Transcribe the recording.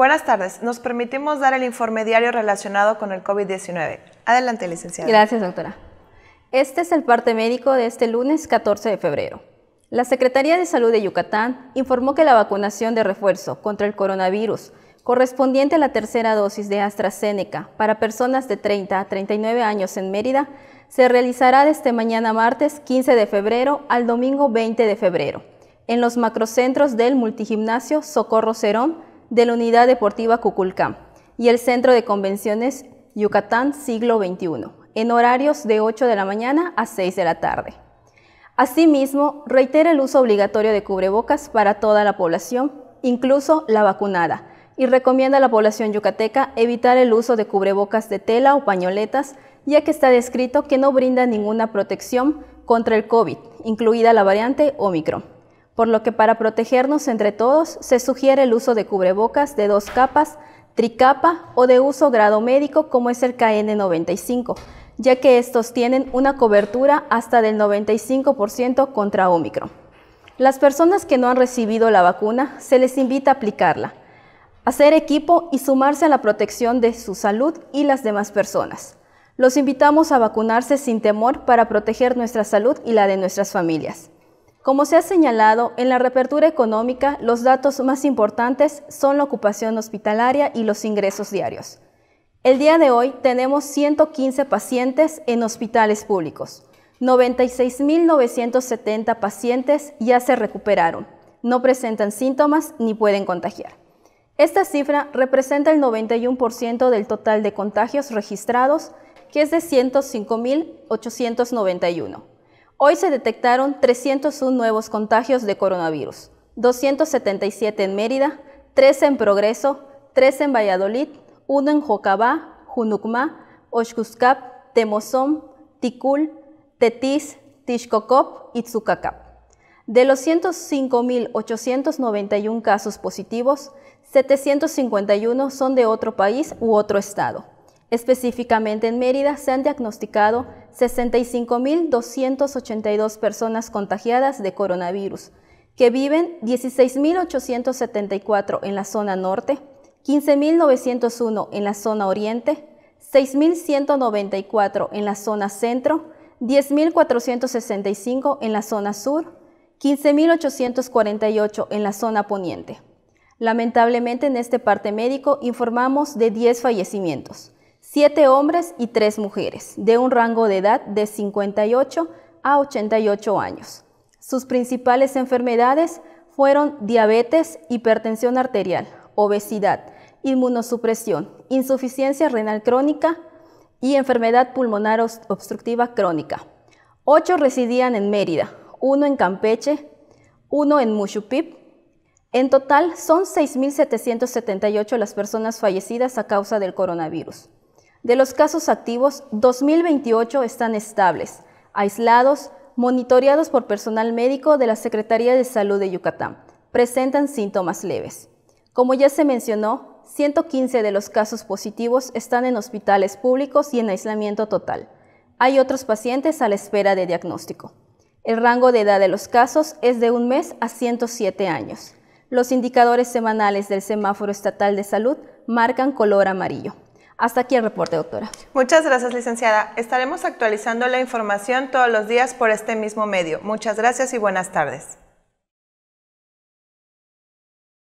Buenas tardes. Nos permitimos dar el informe diario relacionado con el COVID-19. Adelante, licenciada. Gracias, doctora. Este es el parte médico de este lunes 14 de febrero. La Secretaría de Salud de Yucatán informó que la vacunación de refuerzo contra el coronavirus correspondiente a la tercera dosis de AstraZeneca para personas de 30 a 39 años en Mérida se realizará desde mañana martes 15 de febrero al domingo 20 de febrero en los macrocentros del multigimnasio Socorro Cerón de la Unidad Deportiva Cuculcán y el Centro de Convenciones Yucatán Siglo XXI, en horarios de 8 de la mañana a 6 de la tarde. Asimismo, reitera el uso obligatorio de cubrebocas para toda la población, incluso la vacunada, y recomienda a la población yucateca evitar el uso de cubrebocas de tela o pañoletas, ya que está descrito que no brinda ninguna protección contra el COVID, incluida la variante Omicron por lo que para protegernos entre todos se sugiere el uso de cubrebocas de dos capas, tricapa o de uso grado médico como es el KN95, ya que estos tienen una cobertura hasta del 95% contra Omicron. Las personas que no han recibido la vacuna se les invita a aplicarla, hacer equipo y sumarse a la protección de su salud y las demás personas. Los invitamos a vacunarse sin temor para proteger nuestra salud y la de nuestras familias. Como se ha señalado, en la reapertura económica los datos más importantes son la ocupación hospitalaria y los ingresos diarios. El día de hoy tenemos 115 pacientes en hospitales públicos. 96.970 pacientes ya se recuperaron, no presentan síntomas ni pueden contagiar. Esta cifra representa el 91% del total de contagios registrados, que es de 105.891. Hoy se detectaron 301 nuevos contagios de coronavirus, 277 en Mérida, 13 en Progreso, 3 en Valladolid, 1 en Jocabá, Junucmá, Oxcuzcap, Temozón, Ticul, Tetis, Tishkokop y Tsukakap. De los 105.891 casos positivos, 751 son de otro país u otro estado. Específicamente en Mérida se han diagnosticado 65.282 personas contagiadas de coronavirus, que viven 16.874 en la zona norte, 15.901 en la zona oriente, 6.194 en la zona centro, 10.465 en la zona sur, 15.848 en la zona poniente. Lamentablemente en este parte médico informamos de 10 fallecimientos siete hombres y tres mujeres, de un rango de edad de 58 a 88 años. Sus principales enfermedades fueron diabetes, hipertensión arterial, obesidad, inmunosupresión, insuficiencia renal crónica y enfermedad pulmonar obstructiva crónica. Ocho residían en Mérida, uno en Campeche, uno en Mushupip. En total son 6.778 las personas fallecidas a causa del coronavirus. De los casos activos, 2.028 están estables, aislados, monitoreados por personal médico de la Secretaría de Salud de Yucatán. Presentan síntomas leves. Como ya se mencionó, 115 de los casos positivos están en hospitales públicos y en aislamiento total. Hay otros pacientes a la espera de diagnóstico. El rango de edad de los casos es de un mes a 107 años. Los indicadores semanales del semáforo estatal de salud marcan color amarillo. Hasta aquí el reporte, doctora. Muchas gracias, licenciada. Estaremos actualizando la información todos los días por este mismo medio. Muchas gracias y buenas tardes.